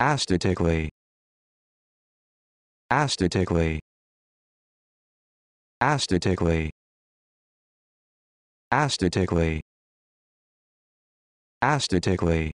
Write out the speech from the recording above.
aesthetically aesthetically aesthetically aesthetically aesthetically